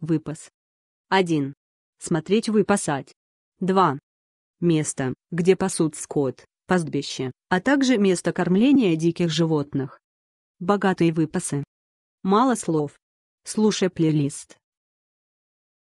Выпас. 1. Смотреть выпасать. 2. Место, где пасут скот, пастбище, а также место кормления диких животных. Богатые выпасы. Мало слов. Слушай плейлист.